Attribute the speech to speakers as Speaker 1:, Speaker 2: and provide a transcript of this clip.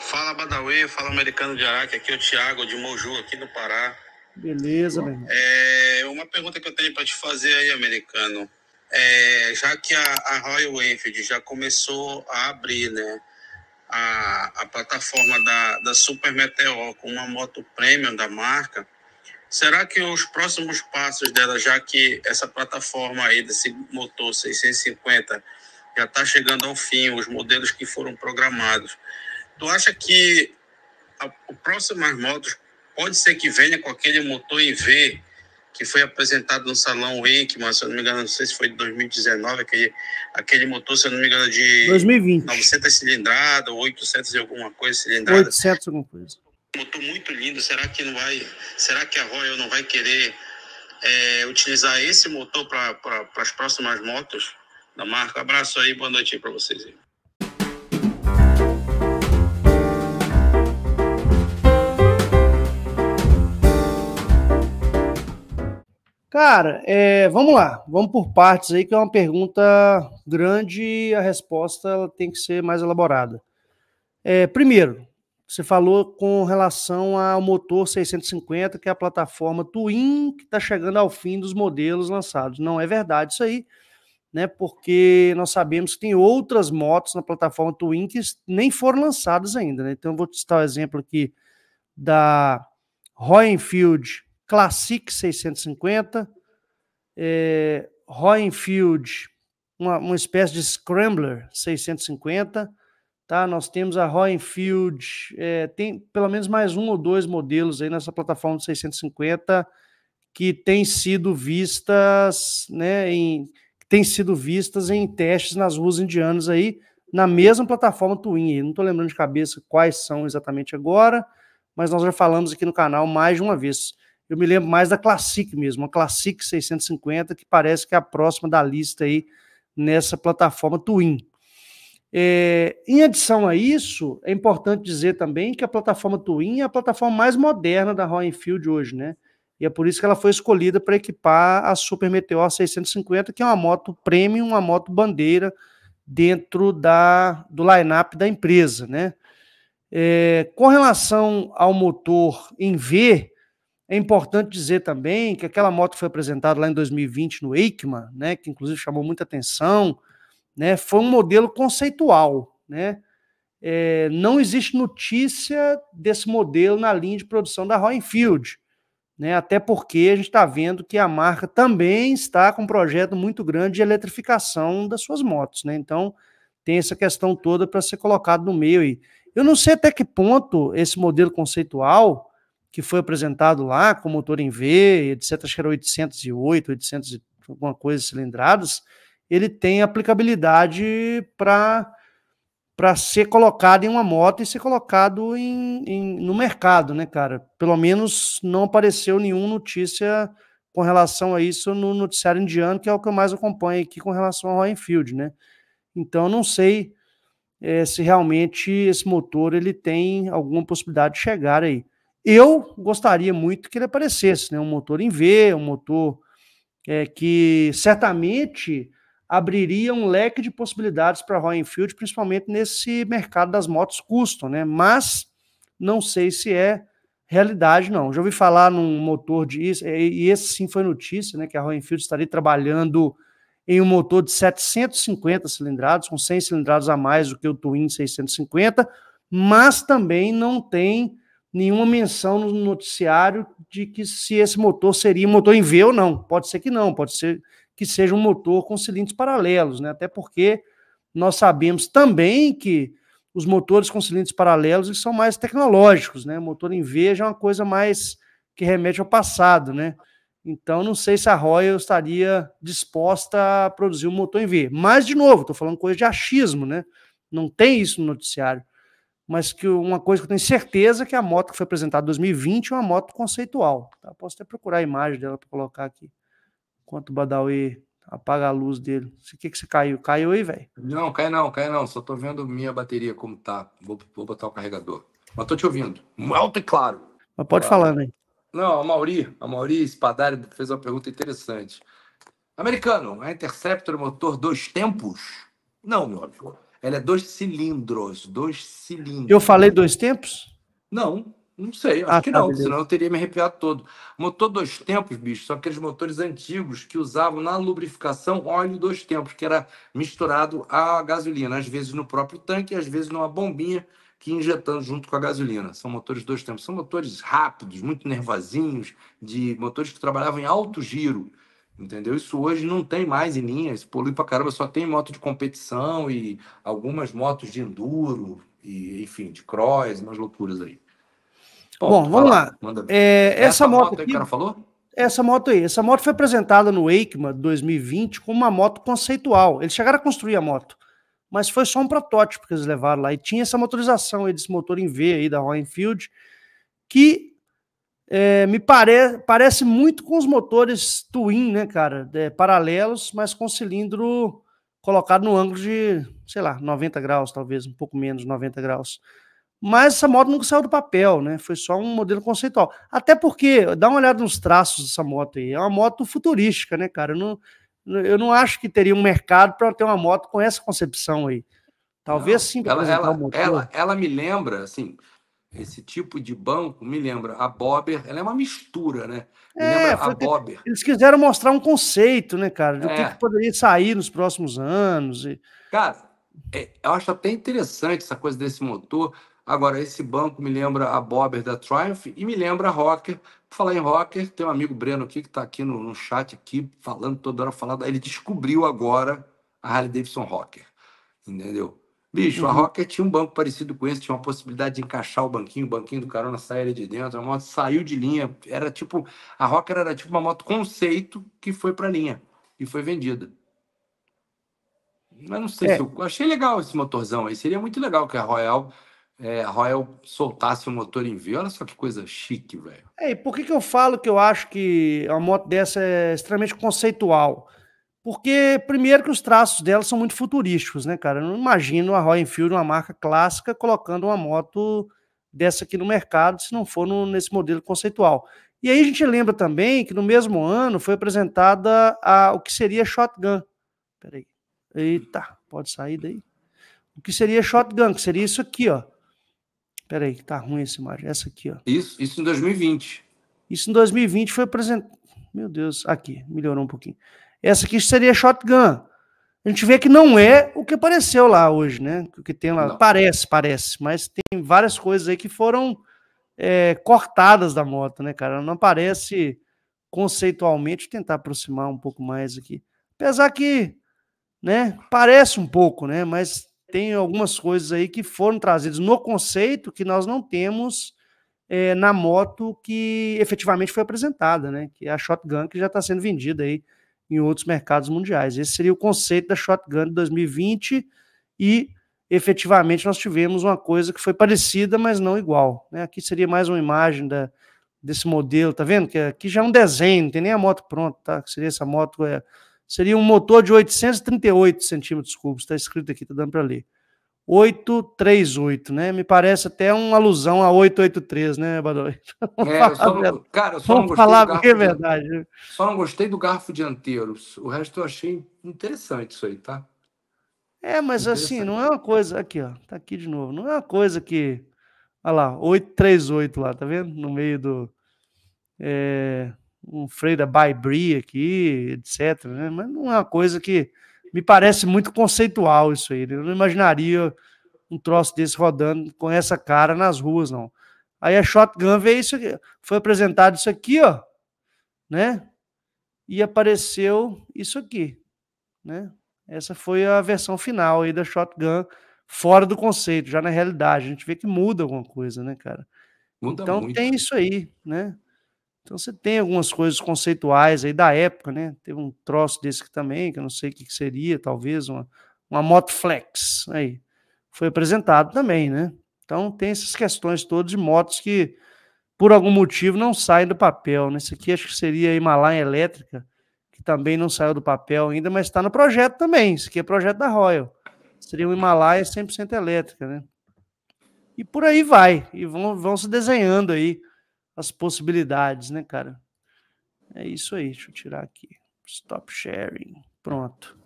Speaker 1: Fala Badawi, fala Americano de Araque, aqui é o Thiago de Moju, aqui no Pará.
Speaker 2: Beleza, meu irmão.
Speaker 1: É, uma pergunta que eu tenho para te fazer aí, Americano. É, já que a, a, Royal Enfield já começou a abrir né, a, a plataforma da, da Super Meteor com uma moto premium da marca, será que os próximos passos dela, já que essa plataforma aí desse motor 650 já está chegando ao fim, os modelos que foram programados, Tu acha que a, o próximo Marmotos pode ser que venha com aquele motor em V que foi apresentado no salão Wakeman, se eu não me engano, não sei se foi de 2019, aquele, aquele motor, se eu não me engano, de 2020. 900 cilindrada, 800 e alguma coisa cilindrada.
Speaker 2: 800 alguma coisa.
Speaker 1: Motor muito lindo, será que não vai, será que a Royal não vai querer é, utilizar esse motor para pra, as próximas motos da marca? Abraço aí, boa noite para vocês. Aí.
Speaker 2: Cara, é, vamos lá, vamos por partes aí, que é uma pergunta grande e a resposta tem que ser mais elaborada. É, primeiro, você falou com relação ao motor 650, que é a plataforma Twin, que está chegando ao fim dos modelos lançados. Não é verdade isso aí, né? Porque nós sabemos que tem outras motos na plataforma Twin que nem foram lançadas ainda, né? Então, eu vou citar o um exemplo aqui da Royal Enfield Classic 650, é, uma, uma espécie de Scrambler 650, tá? Nós temos a Roenfield, é, tem pelo menos mais um ou dois modelos aí nessa plataforma de 650 que têm sido vistas, né, em têm sido vistas em testes nas ruas indianas aí, na mesma plataforma Twin. não estou lembrando de cabeça quais são exatamente agora, mas nós já falamos aqui no canal mais de uma vez eu me lembro mais da Classic mesmo, a Classic 650, que parece que é a próxima da lista aí nessa plataforma Twin. É, em adição a isso, é importante dizer também que a plataforma Twin é a plataforma mais moderna da Royal Enfield hoje, né? E é por isso que ela foi escolhida para equipar a Super Meteor 650, que é uma moto premium, uma moto bandeira dentro da, do line-up da empresa, né? É, com relação ao motor em V, é importante dizer também que aquela moto que foi apresentada lá em 2020 no EICMA, né, que inclusive chamou muita atenção, né, foi um modelo conceitual. Né? É, não existe notícia desse modelo na linha de produção da Roenfield, né, até porque a gente está vendo que a marca também está com um projeto muito grande de eletrificação das suas motos. Né? Então, tem essa questão toda para ser colocada no meio aí. Eu não sei até que ponto esse modelo conceitual que foi apresentado lá com motor em V, etc., acho que era 808, 800 e alguma coisa cilindradas, ele tem aplicabilidade para para ser colocado em uma moto e ser colocado em, em, no mercado, né, cara? Pelo menos não apareceu nenhuma notícia com relação a isso no noticiário indiano, que é o que eu mais acompanho aqui com relação ao Enfield, né? Então, não sei é, se realmente esse motor ele tem alguma possibilidade de chegar aí. Eu gostaria muito que ele aparecesse, né? Um motor em V, um motor é, que certamente abriria um leque de possibilidades para a Royal Enfield, principalmente nesse mercado das motos custom, né? Mas não sei se é realidade, não. Já ouvi falar num motor de... É, e esse sim foi notícia, né? Que a Royal Enfield estaria trabalhando em um motor de 750 cilindrados, com 100 cilindrados a mais do que o Twin 650, mas também não tem nenhuma menção no noticiário de que se esse motor seria um motor em V ou não. Pode ser que não, pode ser que seja um motor com cilindros paralelos, né? Até porque nós sabemos também que os motores com cilindros paralelos são mais tecnológicos, né? O motor em V já é uma coisa mais que remete ao passado, né? Então, não sei se a Royal estaria disposta a produzir um motor em V. Mas, de novo, estou falando coisa de achismo, né? Não tem isso no noticiário mas que uma coisa que eu tenho certeza é que a moto que foi apresentada em 2020 é uma moto conceitual. Tá? Posso até procurar a imagem dela para colocar aqui. Enquanto o Badawi apaga a luz dele. O que, que você caiu? Caiu aí, velho?
Speaker 1: Não, cai não, cai não. Só tô vendo minha bateria como tá. Vou, vou botar o carregador. Mas tô te ouvindo. Alto e claro.
Speaker 2: Mas pode tá. falar, né?
Speaker 1: Não, a Mauri, a Mauri Spadari fez uma pergunta interessante. Americano, a Interceptor motor dois tempos? Não, meu amigo. Ela é dois cilindros, dois cilindros. Eu falei dois tempos? Não, não sei, acho ah, que tá, não, senão eu teria me arrepiado todo. Motor dois tempos, bicho, são aqueles motores antigos que usavam na lubrificação óleo dois tempos, que era misturado à gasolina, às vezes no próprio tanque, às vezes numa bombinha que injetando junto com a gasolina. São motores dois tempos, são motores rápidos, muito nervosinhos, de motores que trabalhavam em alto giro. Entendeu? Isso hoje não tem mais em linhas. Polui pra caramba, só tem moto de competição e algumas motos de enduro, e, enfim, de cross, umas loucuras aí. Bom, Bom vamos lá. lá. É, essa, essa, moto, moto aqui, que falou?
Speaker 2: Essa moto aí. Essa moto foi apresentada no EICMA 2020 como uma moto conceitual. Eles chegaram a construir a moto, mas foi só um protótipo que eles levaram lá. E tinha essa motorização aí, desse motor em V aí da Royal Enfield, que é, me pare, parece muito com os motores twin, né, cara? É, paralelos, mas com cilindro colocado no ângulo de, sei lá, 90 graus, talvez, um pouco menos, 90 graus. Mas essa moto nunca saiu do papel, né? Foi só um modelo conceitual. Até porque, dá uma olhada nos traços dessa moto aí. É uma moto futurística, né, cara? Eu não, eu não acho que teria um mercado para ter uma moto com essa concepção aí. Talvez não, sim. Ela, ela, ela,
Speaker 1: ela me lembra, assim, esse tipo de banco me lembra a Bobber, ela é uma mistura, né? Me é, lembra a Bobber.
Speaker 2: Eles quiseram mostrar um conceito, né, cara, do é. que, que, poderia sair nos próximos
Speaker 1: anos. E... Cara, é, eu acho até interessante essa coisa desse motor. Agora, esse banco me lembra a Bobber da Triumph e me lembra a Rocker. Por falar em Rocker, tem um amigo Breno aqui que está aqui no, no, chat, aqui, falando toda hora, falando. Ele descobriu agora a Harley Davidson Rocker, entendeu? Bicho, a uhum. Rocket tinha um banco parecido com esse, tinha uma possibilidade de encaixar o banquinho, o banquinho do carona saia ali de dentro, a moto saiu de linha, era tipo, a Rocket era tipo uma moto conceito que foi para linha e foi vendida. Mas não sei é. se eu achei legal esse motorzão aí, seria muito legal que a Royal é, a Royal soltasse o motor em V, olha só que coisa chique, velho.
Speaker 2: É, e por que, que eu falo que eu acho que uma moto dessa é extremamente conceitual? Porque, primeiro, que os traços dela são muito futurísticos, né, cara? Eu não imagino a Royal Enfield, uma marca clássica, colocando uma moto dessa aqui no mercado, se não for no, nesse modelo conceitual. E aí a gente lembra também que no mesmo ano foi apresentada a, o que seria Shotgun. Peraí. Eita, pode sair daí. O que seria Shotgun, que seria isso aqui, ó. Peraí, que tá ruim essa imagem. Essa aqui, ó.
Speaker 1: Isso, isso em 2020.
Speaker 2: Isso em 2020 foi apresentado. Meu Deus, aqui, melhorou um pouquinho. Essa aqui seria shotgun. A gente vê que não é o que apareceu lá hoje, né? O que tem lá. Não. Parece, parece, mas tem várias coisas aí que foram é, cortadas da moto, né, cara? não aparece conceitualmente. tentar aproximar um pouco mais aqui. Apesar que, né, parece um pouco, né? Mas tem algumas coisas aí que foram trazidas no conceito que nós não temos é, na moto que efetivamente foi apresentada, né? Que é a shotgun que já está sendo vendida aí em outros mercados mundiais. Esse seria o conceito da shotgun de 2020 e efetivamente nós tivemos uma coisa que foi parecida, mas não igual. Né? Aqui seria mais uma imagem da, desse modelo, tá vendo? Que aqui é, já é um desenho, não tem nem a moto pronta, tá? Que seria essa moto é, seria um motor de 838 centímetros cúbicos, está escrito aqui, tá dando para ler. 838, né? Me parece até uma alusão a 883, né, Badoi?
Speaker 1: É, cara, eu só Vamos não gostei falar do garfo é verdade. Né? Só não gostei do garfo dianteiro. O resto eu achei interessante isso aí, tá?
Speaker 2: É, mas assim, não é uma coisa. Aqui, ó, tá aqui de novo. Não é uma coisa que. Olha lá, 838 lá, tá vendo? No meio do. É, um freio da Bybri aqui, etc. Né? Mas não é uma coisa que me parece muito conceitual isso aí. Eu não imaginaria um troço desse rodando com essa cara nas ruas, não. Aí a Shotgun veio isso aqui, foi apresentado isso aqui, ó, né? E apareceu isso aqui, né? Essa foi a versão final aí da Shotgun, fora do conceito, já na realidade. A gente vê que muda alguma coisa, né, cara? Muda então muito. tem isso aí, né? Então você tem algumas coisas conceituais aí da época, né? Teve um troço desse aqui também, que eu não sei o que, que seria, talvez uma, uma moto flex aí. Foi apresentado também, né? Então tem essas questões todas de motos que por algum motivo não saem do papel. Nesse né? aqui acho que seria a Himalaia elétrica, que também não saiu do papel ainda, mas está no projeto também. Esse aqui é projeto da Royal. Seria uma Himalaia 100% elétrica, né? E por aí vai. E vão, vão se desenhando aí as possibilidades, né, cara? É isso aí, deixa eu tirar aqui. Stop sharing. Pronto.